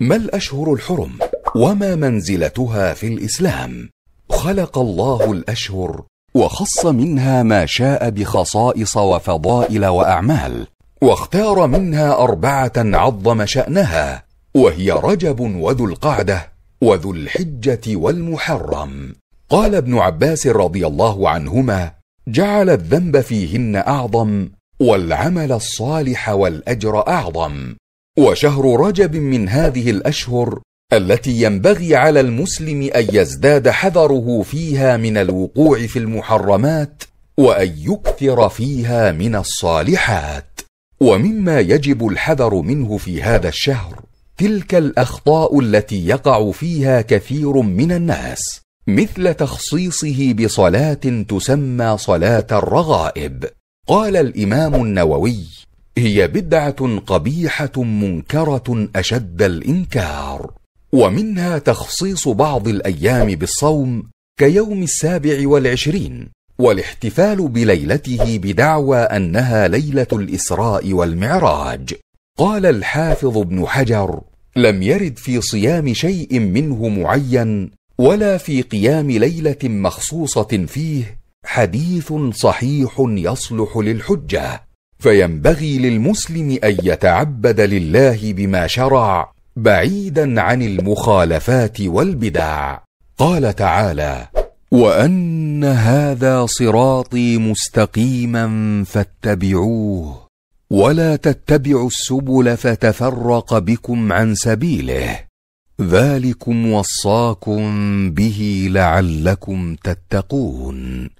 ما الاشهر الحرم وما منزلتها في الاسلام خلق الله الاشهر وخص منها ما شاء بخصائص وفضائل واعمال واختار منها اربعه عظم شانها وهي رجب وذو القعده وذو الحجه والمحرم قال ابن عباس رضي الله عنهما جعل الذنب فيهن اعظم والعمل الصالح والاجر اعظم وشهر رجب من هذه الاشهر التي ينبغي على المسلم ان يزداد حذره فيها من الوقوع في المحرمات وان يكثر فيها من الصالحات ومما يجب الحذر منه في هذا الشهر تلك الاخطاء التي يقع فيها كثير من الناس مثل تخصيصه بصلاه تسمى صلاه الرغائب قال الامام النووي هي بدعه قبيحه منكره اشد الانكار ومنها تخصيص بعض الايام بالصوم كيوم السابع والعشرين والاحتفال بليلته بدعوى انها ليله الاسراء والمعراج قال الحافظ ابن حجر لم يرد في صيام شيء منه معين ولا في قيام ليله مخصوصه فيه حديث صحيح يصلح للحجه فينبغي للمسلم ان يتعبد لله بما شرع بعيدا عن المخالفات والبدع قال تعالى وان هذا صراطي مستقيما فاتبعوه ولا تتبعوا السبل فتفرق بكم عن سبيله ذلكم وصاكم به لعلكم تتقون